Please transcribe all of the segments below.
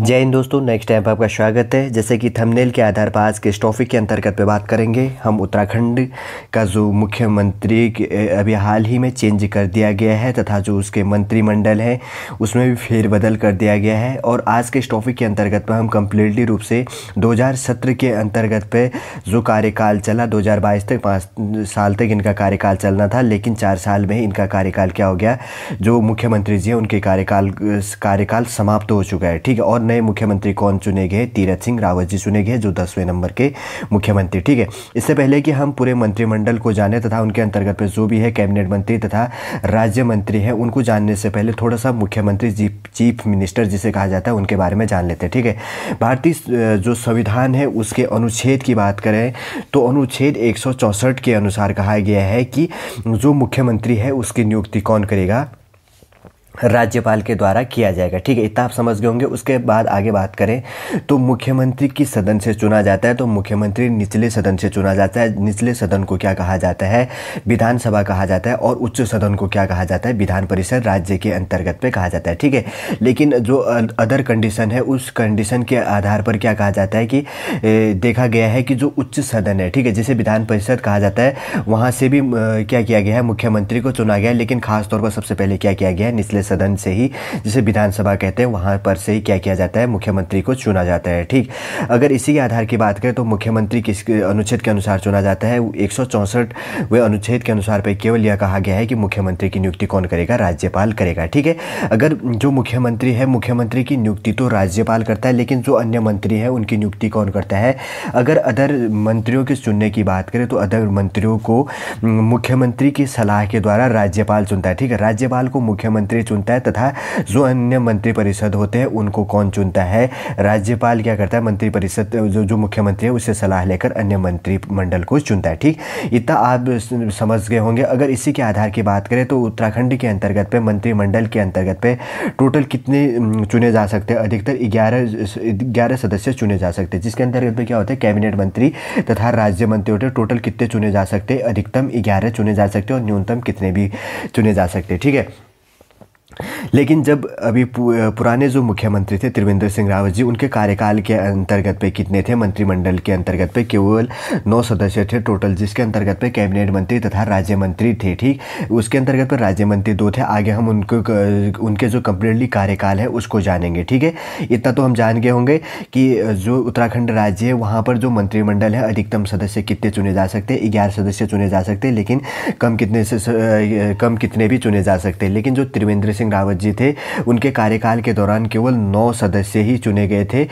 जय हिंद दोस्तों next time आपका स्वागत है जैसे कि थंबनेल के आधार पर आज के इस टॉपिक के अंतर्गत पे बात करेंगे हम उत्तराखंड का जो मुख्यमंत्री अभी हाल ही में चेंज कर दिया गया है तथा जो उसके मंत्रिमंडल है उसमें भी फेरबदल कर दिया गया है और आज के इस टॉपिक के अंतर्गत पर हम कम्प्लीटली रूप से दो के अंतर्गत पर जो कार्यकाल चला दो तक पाँच साल तक इनका कार्यकाल चलना था लेकिन चार साल में इनका कार्यकाल क्या हो गया जो मुख्यमंत्री जी हैं उनके कार्यकाल कार्यकाल समाप्त हो चुका है ठीक है और नए मुख्यमंत्री कौन चुने गए तीरथ सिंह रावत जी चुने गए जो दसवें नंबर के मुख्यमंत्री ठीक है इससे पहले कि हम पूरे मंत्रिमंडल को जाने तथा उनके अंतर्गत पर जो भी है कैबिनेट मंत्री तथा राज्य मंत्री है उनको जानने से पहले थोड़ा सा मुख्यमंत्री चीफ मिनिस्टर जिसे कहा जाता है उनके बारे में जान लेते हैं ठीक है भारतीय जो संविधान है उसके अनुच्छेद की बात करें तो अनुच्छेद एक के अनुसार कहा गया है कि जो मुख्यमंत्री है उसकी नियुक्ति कौन करेगा राज्यपाल के द्वारा किया जाएगा ठीक है इतना आप समझ गए होंगे उसके बाद आगे बात करें तो मुख्यमंत्री की सदन से चुना जाता है तो मुख्यमंत्री निचले सदन से चुना जाता है निचले सदन को क्या कहा जाता है विधानसभा कहा जाता है और उच्च सदन को क्या कहा जाता है विधान परिषद राज्य के अंतर्गत पे कहा जाता है ठीक है लेकिन जो अदर कंडीशन है उस कंडीशन के आधार पर क्या कहा जाता है कि देखा गया है कि जो उच्च सदन है ठीक है जिसे विधान परिषद कहा जाता है वहाँ से भी क्या किया गया है मुख्यमंत्री को चुना गया है लेकिन खासतौर पर सबसे पहले क्या किया गया है निचले सदन से ही जिसे विधानसभा कहते हैं वहाँ पर से ही क्या किया जाता है मुख्यमंत्री को चुना जाता है ठीक अगर इसी के आधार की बात करें तो मुख्यमंत्री किस अनुच्छेद के अनुसार चुना जाता है एक वे अनुच्छेद के अनुसार पर केवल यह कहा गया है कि मुख्यमंत्री की नियुक्ति कौन करेगा राज्यपाल करेगा ठीक है अगर जो मुख्यमंत्री है मुख्यमंत्री की नियुक्ति तो राज्यपाल करता है लेकिन जो अन्य मंत्री है उनकी नियुक्ति कौन करता है अगर अदर मंत्रियों के चुनने की बात करें तो अदर मंत्रियों को मुख्यमंत्री की सलाह के द्वारा राज्यपाल चुनता है ठीक है राज्यपाल को मुख्यमंत्री चुन चुनता है तथा जो अन्य मंत्रिपरिषद होते हैं उनको कौन चुनता है राज्यपाल क्या करता है मंत्रिपरिषद जो जो मुख्यमंत्री है उससे सलाह लेकर अन्य मंत्रिमंडल को चुनता है ठीक इतना आप समझ गए होंगे अगर इसी के आधार की बात करें तो उत्तराखंड के अंतर्गत पे मंत्रिमंडल के अंतर्गत पे टोटल कितने चुने जा सकते हैं अधिकतर ग्यारह ग्यारह सदस्य चुने जा सकते हैं जिसके अंतर्गत पे क्या होता है कैबिनेट मंत्री तथा राज्य मंत्री होते हैं टोटल कितने चुने जा सकते हैं अधिकतम ग्यारह चुने जा सकते हैं और न्यूनतम कितने भी चुने जा सकते हैं ठीक है लेकिन जब अभी पुराने जो मुख्यमंत्री थे त्रिवेंद्र सिंह रावत जी उनके कार्यकाल के अंतर्गत पे कितने थे मंत्रिमंडल के अंतर्गत पे केवल नौ सदस्य थे टोटल जिसके अंतर्गत पे कैबिनेट मंत्री तथा राज्य मंत्री थे ठीक उसके अंतर्गत पर राज्य मंत्री दो थे आगे हम उनको उनके जो कंप्लीटली कार्यकाल है उसको जानेंगे ठीक है इतना तो हम जान गए होंगे कि जो उत्तराखंड राज्य है वहाँ पर जो मंत्रिमंडल है अधिकतम सदस्य कितने चुने जा सकते हैं ग्यारह सदस्य चुने जा सकते हैं लेकिन कम कितने से कम कितने भी चुने जा सकते हैं लेकिन जो त्रिवेंद्र सिंह सिंह रावत जी थे उनके कार्यकाल के दौरान केवल नौ सदस्य ही चुने गए थे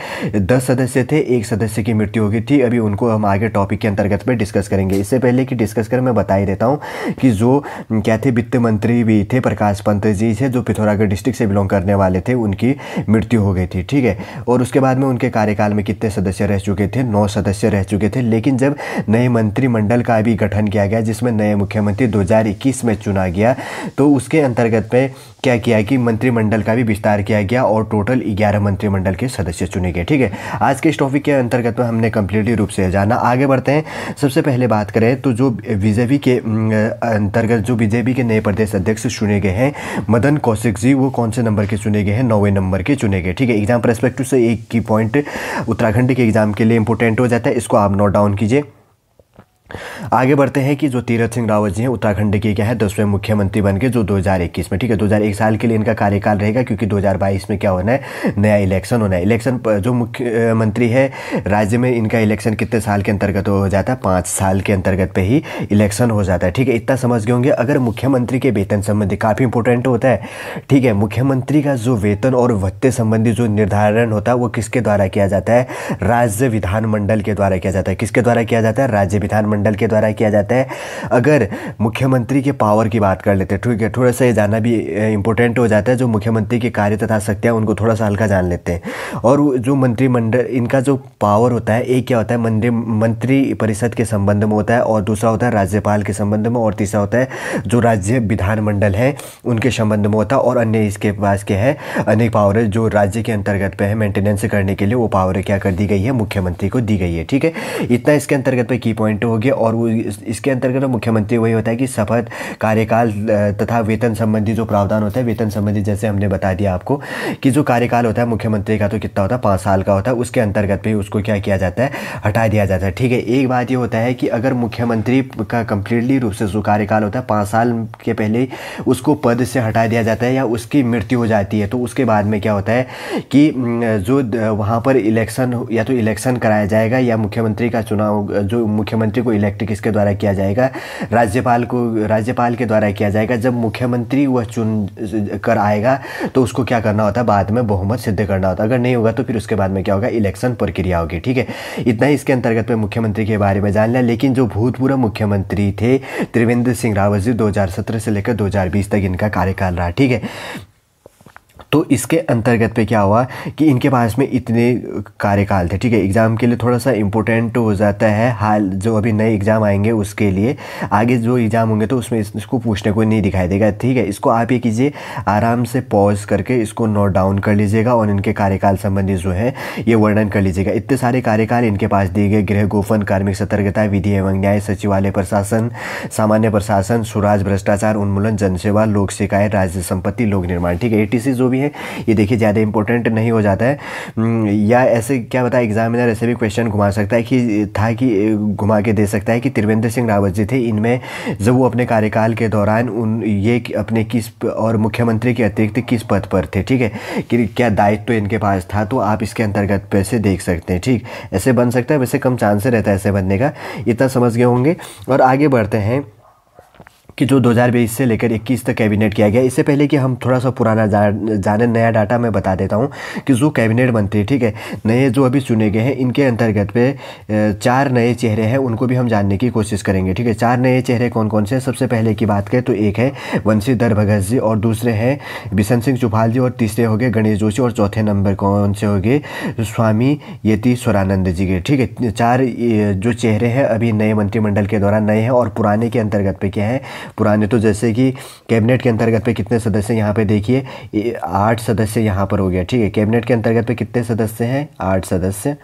दस सदस्य थे एक सदस्य की मृत्यु हो गई थी अभी उनको हम आगे टॉपिक के अंतर्गत पर डिस्कस करेंगे इससे पहले कि डिस्कस कर मैं बता ही देता हूँ कि जो क्या थे वित्त मंत्री भी थे प्रकाश पंत जी थे जो पिथौरागढ़ डिस्ट्रिक्ट से बिलोंग करने वाले थे उनकी मृत्यु हो गई थी ठीक है और उसके बाद में उनके कार्यकाल में कितने सदस्य रह चुके थे नौ सदस्य रह चुके थे लेकिन जब नए मंत्रिमंडल का भी गठन किया गया जिसमें नए मुख्यमंत्री 2021 में चुना गया तो उसके अंतर्गत में क्या किया कि मंत्रिमंडल का भी विस्तार किया गया और टोटल ग्यारह मंत्रिमंडल के सदस्य चुने गए ठीक है आज के इस टॉपिक के अंतर्गत में हमने कम्प्लीटली रूप से जाना आगे बढ़ते हैं सबसे पहले बात करें तो जो बीजेपी के अंतर्गत जो बीजेपी के नए प्रदेश अध्यक्ष चुने गए हैं मदन कौशिक जी वो कौन से नंबर के चुने गए हैं नौवे नंबर के चुने गए ठीक है एग्जाम परस्पेक्टिव से एक की पॉइंट उत्तराखंड के एग्जाम के लिए इंपोर्टेंट हो जाता है इसको आप नोट डाउन कीजिए आगे बढ़ते हैं कि जो तीरथ सिंह रावत जी हैं उत्तराखंड के क्या है दसवें मुख्यमंत्री बन के जो 2021 में ठीक है 2001 साल के लिए इनका कार्यकाल रहेगा क्योंकि 2022 में क्या होना है नया इलेक्शन होना है इलेक्शन जो मुख्यमंत्री है राज्य में इनका इलेक्शन कितने साल के अंतर्गत हो जाता है पाँच साल के अंतर्गत पे ही इलेक्शन हो जाता है ठीक है इतना समझ गए होंगे अगर मुख्यमंत्री के वेतन संबंधी काफ़ी इंपॉर्टेंट होता है ठीक है मुख्यमंत्री का जो वेतन और भत्ते संबंधी जो निर्धारण होता है वो किसके द्वारा किया जाता है राज्य विधानमंडल के द्वारा किया जाता है किसके द्वारा किया जाता है राज्य विधानमंडल मंडल के द्वारा किया जाता है अगर मुख्यमंत्री के पावर की बात कर लेते हैं ठीक है थोड़ा सा ये जाना भी इंपॉर्टेंट हो जाता है जो मुख्यमंत्री के कार्य तथा शक्तियाँ उनको थोड़ा सा हल्का जान लेते हैं और जो मंत्रिमंडल इनका जो पावर होता है एक क्या होता है मंत्री मंत्री परिषद के संबंध में होता है और दूसरा होता है राज्यपाल के संबंध में और तीसरा होता है जो राज्य विधानमंडल है उनके संबंध में होता है और अन्य इसके पास के हैं अनेक पावर जो राज्य के अंतर्गत पे है मेंटेनेंस करने के लिए वो पावर क्या कर दी गई है मुख्यमंत्री को दी गई है ठीक है इतना इसके अंतर्गत पे की पॉइंट होगी होंगे और वो इस, इसके अंतर्गत तो मुख्यमंत्री वही होता है कि शपथ कार्यकाल तथा वेतन संबंधी जो प्रावधान होता है वेतन संबंधी जैसे हमने बता दिया आपको कि जो कार्यकाल होता है मुख्यमंत्री का तो कितना होता है पाँच साल का होता है उसके अंतर्गत भी उसको क्या किया जाता है हटा दिया जाता है ठीक है एक बात ये होता है कि अगर मुख्यमंत्री का कंप्लीटली रूप से जो कार्यकाल होता है पाँच साल के पहले उसको पद से हटा दिया जाता है या उसकी मृत्यु हो जाती है तो उसके बाद में क्या होता है कि जो वहाँ पर इलेक्शन या तो इलेक्शन कराया जाएगा या मुख्यमंत्री का चुनाव जो मुख्यमंत्री को इलेक्ट्रिक इसके द्वारा किया जाएगा राज्यपाल को राज्यपाल के द्वारा किया जाएगा जब मुख्यमंत्री वह चुन कर आएगा तो उसको क्या करना होता है बाद में बहुमत सिद्ध करना होता अगर नहीं होगा तो फिर उसके बाद में क्या होगा इलेक्शन प्रक्रिया होगी ठीक है इतना ही इसके अंतर्गत में मुख्यमंत्री के बारे में जान लिया लेकिन जो भूतपूर्व मुख्यमंत्री थे त्रिवेंद्र सिंह रावत जी दो से लेकर दो तक इनका कार्यकाल रहा ठीक है तो इसके अंतर्गत पे क्या हुआ कि इनके पास में इतने कार्यकाल थे ठीक है एग्ज़ाम के लिए थोड़ा सा इम्पोर्टेंट हो जाता है हाल जो अभी नए एग्ज़ाम आएंगे उसके लिए आगे जो एग्ज़ाम होंगे तो उसमें इसको पूछने को नहीं दिखाई देगा ठीक है इसको आप ये कीजिए आराम से पॉज करके इसको नोट डाउन कर लीजिएगा और इनके कार्यकाल संबंधी जो है ये वर्णन कर लीजिएगा इतने सारे कार्यकाल इनके पास दिए गए गृह गोफन कार्मिक सतर्कता विधि एवं न्याय सचिवालय प्रशासन सामान्य प्रशासन स्वराज भ्रष्टाचार उन्मूलन जनसेवा लोक शिकायत राज्य संपत्ति लोक निर्माण ठीक है ए जो भी भी है ये देखिए ज़्यादा इंपॉर्टेंट नहीं हो जाता है हम्म, या ऐसे क्या बताए एग्जामिनर ऐसे भी क्वेश्चन घुमा सकता है कि था कि घुमा के दे सकता है कि त्रिवेंद्र सिंह रावत जी थे इनमें जब वो अपने कार्यकाल के दौरान उन ये अपने किस और मुख्यमंत्री के अतिरिक्त किस पद पर थे ठीक है कि क्या दायित्व तो इनके पास था तो आप इसके अंतर्गत पैसे देख सकते हैं ठीक ऐसे बन सकता है वैसे कम चांस रहता है ऐसे बनने का इतना तो समझ गए होंगे और आगे बढ़ते हैं कि जो 2020 से लेकर 21 तक कैबिनेट किया गया इससे पहले कि हम थोड़ा सा पुराना जा, जाने नया डाटा मैं बता देता हूँ कि जो कैबिनेट मंत्री ठीक है नए जो अभी चुने गए हैं इनके अंतर्गत पे चार नए चेहरे हैं उनको भी हम जानने की कोशिश करेंगे ठीक है चार नए चेहरे कौन कौन से सबसे पहले की बात करें तो एक है वंशीधर भगत जी और दूसरे हैं बिशन सिंह चुभाल जी और तीसरे हो गए गणेश जोशी और चौथे नंबर कौन से हो गए स्वामी यति स्वरानंद जी के ठीक है चार जो चेहरे हैं अभी नए मंत्रिमंडल के दौरान नए हैं और पुराने के अंतर्गत पे क्या है पुराने तो जैसे कि कैबिनेट के अंतर्गत पे कितने सदस्य यहाँ पे देखिए आठ सदस्य यहाँ पर हो गया ठीक है कैबिनेट के अंतर्गत पे कितने सदस्य हैं आठ सदस्य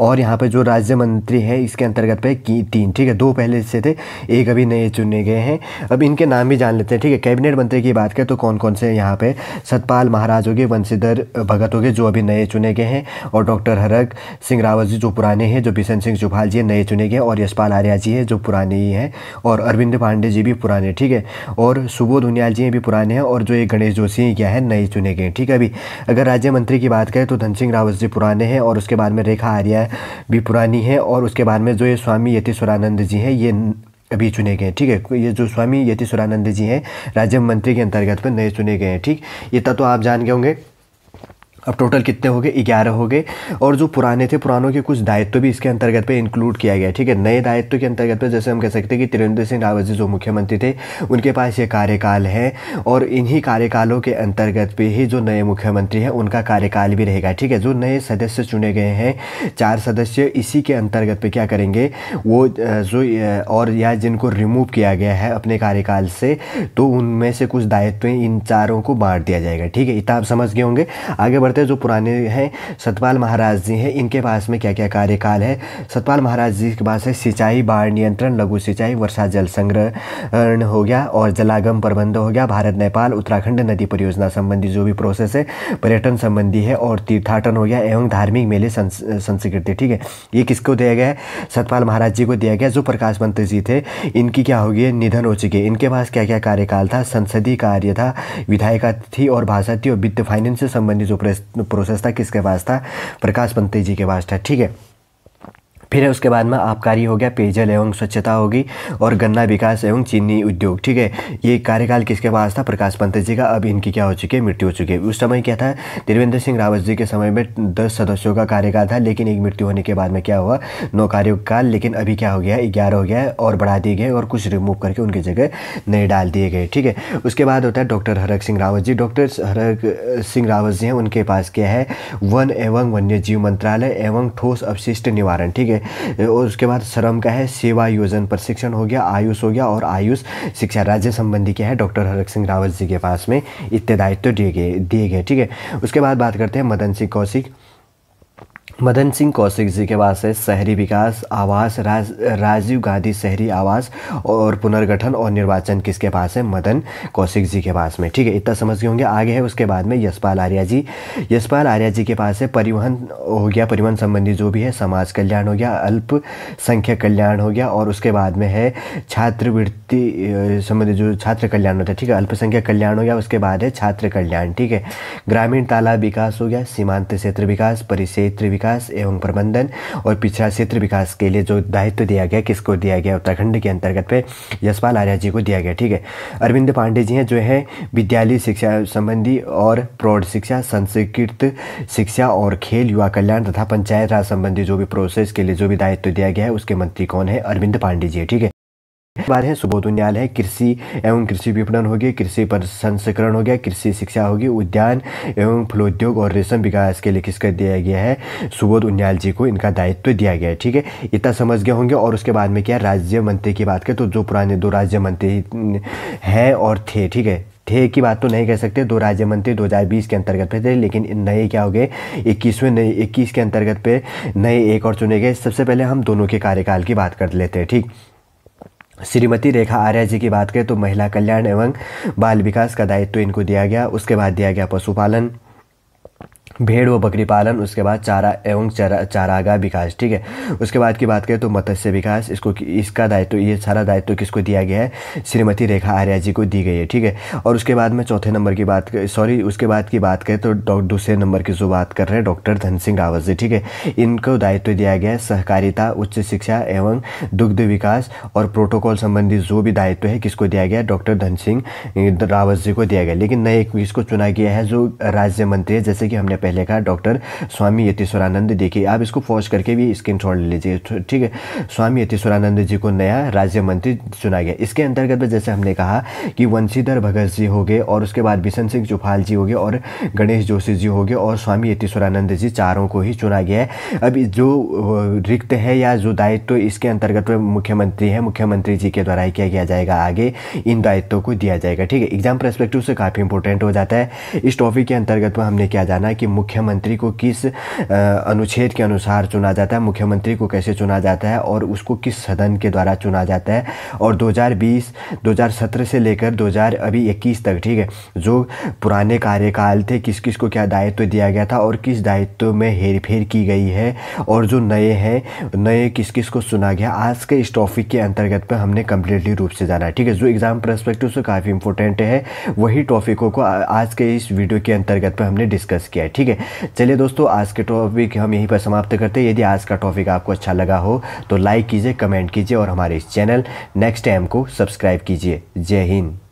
और यहाँ पे जो राज्य मंत्री हैं इसके अंतर्गत पे की तीन ठीक है दो पहले से थे एक अभी नए चुने गए हैं अब इनके नाम भी जान लेते हैं ठीक है कैबिनेट मंत्री की बात करें तो कौन कौन से यहाँ पे सतपाल महाराज हो गए वंशीधर भगत हो गए जो अभी नए चुने गए हैं और डॉक्टर हरक सिंह रावत जी जो पुराने हैं जो बिशन सिंह चौहाल जी नए चुने गए और यशपाल आर्या जी हैं जो पुराने ही हैं और अरविंद पांडे जी भी पुराने ठीक है और सुबोध उनियाल जी भी पुराने हैं और जो ये गणेश जोशी हैं क्या है नए चुने गए ठीक है अभी अगर राज्य मंत्री की बात करें तो धन सिंह रावत जी पुराने हैं और उसके बाद में रेखा आर्या भी पुरानी है और उसके बाद में जो ये स्वामी यतीश्वरानंद जी हैं ये अभी चुने गए हैं ठीक है ये जो स्वामी यतीश्वरानंद जी हैं राज्य मंत्री के अंतर्गत पर नए चुने गए हैं ठीक ये तो आप जान गए होंगे अब टोटल कितने हो गए ग्यारह हो गए और जो पुराने थे पुरानों के कुछ दायित्व भी इसके अंतर्गत पे इंक्लूड किया गया ठीक है नए दायित्व के अंतर्गत पे जैसे हम कह सकते हैं कि त्रिवेंद्र सिंह रावत जी जो मुख्यमंत्री थे उनके पास ये कार्यकाल है और इन्हीं कार्यकालों के अंतर्गत पे ही जो नए मुख्यमंत्री हैं उनका कार्यकाल भी रहेगा ठीक है जो नए सदस्य चुने गए हैं चार सदस्य इसी के अंतर्गत पे क्या करेंगे वो जो और या जिनको रिमूव किया गया है अपने कार्यकाल से तो उनमें से कुछ दायित्व इन चारों को बांट दिया जाएगा ठीक है इतना आप समझ गए होंगे आगे बढ़ते हैं जो पुराने हैं सतपाल महाराज जी हैं इनके पास में क्या क्या कार्यकाल है सतपाल महाराज जी के पास है सिंचाई बाढ़ नियंत्रण लघु सिंचाई वर्षा जल संग्रह हो गया और जलागम प्रबंध हो गया भारत नेपाल उत्तराखंड नदी परियोजना संबंधी जो भी प्रोसेस है पर्यटन संबंधी है और तीर्थाटन हो गया एवं धार्मिक मेले संस्कृति ठीक है ये किसको दिया गया है सतपाल महाराज जी को दिया गया जो प्रकाश मंत्री जी थे इनकी क्या होगी निधन हो चुके इनके पास क्या क्या कार्यकाल था संसदीय कार्य था विधायिका थी और भाषा थी और वित्त फाइनेंस से संबंधित जो प्रेस प्रोसेस था किसके पास था प्रकाश पंत जी के पास था ठीक है फिर उसके बाद में आबकारी हो गया पेयजल एवं स्वच्छता होगी और गन्ना विकास एवं चीनी उद्योग ठीक है ये कार्यकाल किसके पास था प्रकाश पंत जी का अब इनकी क्या हो चुकी है मृत्यु हो चुकी है उस समय क्या था त्रिवेंद्र सिंह रावत जी के समय में दस सदस्यों का कार्यकाल था लेकिन एक मृत्यु होने के बाद में क्या हुआ नौ कार्यकाल लेकिन अभी क्या हो गया ग्यारह हो गया और बढ़ा दिए गए और कुछ रिमूव करके उनकी जगह नए डाल दिए गए ठीक है उसके बाद होता है डॉक्टर हरक सिंह रावत जी डॉक्टर हरक सिंह रावत जी हैं उनके पास क्या है वन एवं वन्य जीव मंत्रालय एवं ठोस अवशिष्ट निवारण ठीक है और उसके बाद श्रम का है सेवा योजन प्रशिक्षण हो गया आयुष हो गया और आयुष शिक्षा राज्य संबंधी क्या है डॉक्टर हरक सिंह रावत जी के पास में इतने दायित्व दिए गए दिए गए ठीक है उसके बाद बात करते हैं मदन सिंह कौशिक मदन सिंह कौशिक जी के पास है शहरी विकास आवास राज, राजीव गांधी शहरी आवास और पुनर्गठन और निर्वाचन किसके पास है मदन कौशिक जी के पास में ठीक है इतना समझ गए होंगे आगे है उसके बाद में यशपाल आर्या जी यशपाल आर्या जी के पास है परिवहन हो गया परिवहन संबंधी जो भी है समाज कल्याण हो गया अल्पसंख्यक कल्याण हो गया और उसके बाद में है छात्रवृत्ति संबंधी जो छात्र कल्याण होता है ठीक है अल्पसंख्यक कल्याण हो गया उसके बाद है छात्र कल्याण ठीक है ग्रामीण तालाब विकास हो गया सीमांत क्षेत्र विकास परिक्षेत्र विकास विकास एवं प्रबंधन और पिछड़ा क्षेत्र विकास के लिए जो दायित्व दिया गया किसको दिया गया उत्तराखंड के अंतर्गत पे यशपाल आर्या जी को दिया गया ठीक है अरविंद पांडे जी हैं जो है विद्यालय शिक्षा संबंधी और प्रौढ़ शिक्षा संस्कृत शिक्षा और खेल युवा कल्याण तथा पंचायत राज संबंधी जो भी प्रोसेस के लिए जो भी दायित्व दिया गया है उसके मंत्री कौन है अरविंद पांडे जी ठीक है बार है सुबोध उन्याल है कृषि एवं कृषि विपणन हो गया कृषि प्रसंस्करण हो गया कृषि शिक्षा होगी उद्यान एवं फलोद्योग और रेशम विकास के लिए किसका दिया गया है सुबोध उन्याल जी को इनका दायित्व दिया गया है ठीक है इतना समझ गए होंगे और उसके बाद में क्या राज्य मंत्री की बात करें तो जो पुराने दो राज्य मंत्री हैं और थे ठीक है थे की बात तो नहीं कह सकते दो राज्य मंत्री 2020 के अंतर्गत पे थे लेकिन नए क्या हो गए इक्कीसवें नए इक्कीस के अंतर्गत पे नए एक और चुने गए सबसे पहले हम दोनों के कार्यकाल की बात कर लेते हैं ठीक श्रीमती रेखा आर्या जी की बात करें तो महिला कल्याण एवं बाल विकास का दायित्व तो इनको दिया गया उसके बाद दिया गया पशुपालन भेड़ व बकरी पालन उसके बाद चारा एवं चारा चारागा विकास ठीक है उसके बाद की बात करें तो मत्स्य विकास इसको इसका दायित्व तो, ये सारा दायित्व तो किसको दिया गया है श्रीमती रेखा आर्या जी को दी गई है ठीक है और उसके बाद में चौथे नंबर की बात सॉरी उसके बाद की बात करें तो दूसरे नंबर की जो बात कर रहे हैं डॉक्टर धन सिंह रावत जी ठीक है इनको दायित्व तो दिया गया है सहकारिता उच्च शिक्षा एवं दुग्ध विकास और प्रोटोकॉल संबंधी जो भी दायित्व है किसको दिया गया डॉक्टर धन सिंह रावत जी को दिया गया लेकिन नए किसको चुना गया है जो राज्य मंत्री है जैसे कि हमने पहले कहा डॉक्टर स्वामी यतीश्वरानंद देखिए आप इसको फौज करके भी स्क्रीन शॉट ले लीजिए तो ठीक है स्वामी यतीश्वरानंद जी को नया राज्य मंत्री चुना गया इसके अंतर्गत जैसे हमने कहा कि वंशीधर भगत जी हो गए और उसके बाद बिशन सिंह चौफाल जी हो गए और गणेश जोशी जी हो गए और स्वामी यतीश्वरानंद जी चारों को ही चुना गया है अब जो रिक्त है या जो दायित्व तो इसके अंतर्गत मुख्यमंत्री है मुख्यमंत्री जी के द्वारा ही किया गया जाएगा आगे इन दायित्वों को दिया जाएगा ठीक है एग्जाम परस्पेक्टिव से काफ़ी इंपॉर्टेंट हो जाता है इस टॉपिक के अंतर्गत हमने क्या जाना कि मुख्यमंत्री को किस अनुच्छेद के अनुसार चुना जाता है मुख्यमंत्री को कैसे चुना जाता है और उसको किस सदन के द्वारा चुना जाता है और 2020 2017 से लेकर 2000 अभी 21 तक ठीक है जो पुराने कार्यकाल थे किस किस को क्या दायित्व तो दिया गया था और किस दायित्व तो में हेरफेर की गई है और जो नए हैं नए किस किस को चुना गया आज के इस टॉपिक के अंतर्गत पर हमने कम्प्लीटली रूप से जाना है ठीक है जो एग्ज़ाम परस्पेक्टिव से काफ़ी इंपॉर्टेंट है वही टॉपिकों को आज के इस वीडियो के अंतर्गत पर हमने डिस्कस किया है ठीक है चलिए दोस्तों आज के टॉपिक हम यहीं पर समाप्त करते हैं यदि आज का टॉपिक आपको अच्छा लगा हो तो लाइक कीजिए कमेंट कीजिए और हमारे इस चैनल नेक्स्ट टाइम को सब्सक्राइब कीजिए जय हिंद